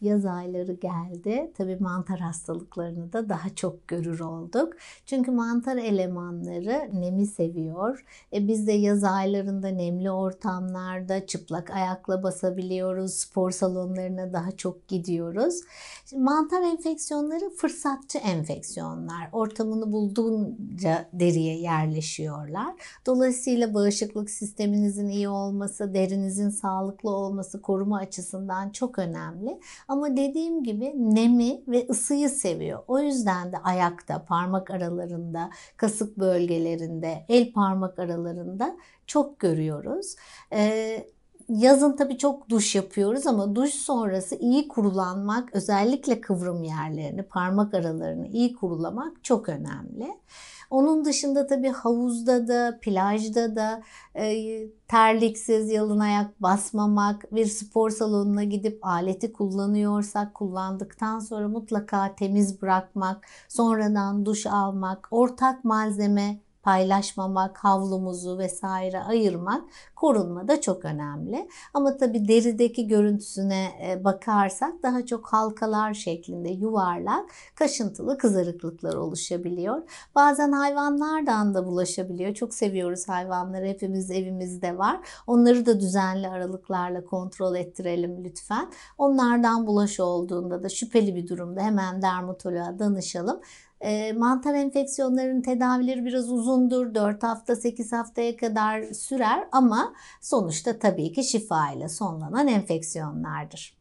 yaz ayları geldi. Tabi mantar hastalıklarını da daha çok görür olduk. Çünkü mantar elemanları nemi seviyor. E biz de yaz aylarında nemli ortamlarda çıplak ayakla basabiliyoruz. Spor salonlarına daha çok gidiyoruz. Şimdi mantar enfeksiyonları fırsatçı enfeksiyonlar. Ortamını bulduğunca deriye yerleşiyorlar. Dolayısıyla bağışıklık sisteminizin iyi olması, derinizin sağlıklı olması koruma açısından çok önemli. Ama dediğim gibi nemi ve ısıyı seviyor. O yüzden de ayakta, parmak aralarında, kasık bölgelerinde, el parmak aralarında çok görüyoruz. Ee, yazın tabii çok duş yapıyoruz ama duş sonrası iyi kurulanmak, özellikle kıvrım yerlerini, parmak aralarını iyi kurulamak çok önemli. Onun dışında tabii havuzda da, plajda da e, terliksiz yalın ayak basmamak, bir spor salonuna gidip aleti kullanıyorsak kullandıktan sonra mutlaka temiz bırakmak, sonradan duş almak, ortak malzeme paylaşmamak, havlumuzu vesaire ayırmak korunma da çok önemli. Ama tabii derideki görüntüsüne e, bakarsak daha çok halkalar şeklinde yuvarlak, kaşıntılı kızarıklıklar oluşabiliyor. Bazen hayvanlardan da bulaşabiliyor. Çok seviyoruz hayvanları. Hepimiz evimizde var. Onları da düzenli aralıklarla kontrol ettirelim lütfen. Onlardan bulaş olduğunda da şüpheli bir durumda hemen dermatoloğa danışalım e, mantar enfeksiyonlarının tedavileri biraz uzundur. 4 hafta 8 haftaya kadar sürer ama sonuçta tabii ki şifa ile sonlanan enfeksiyonlardır.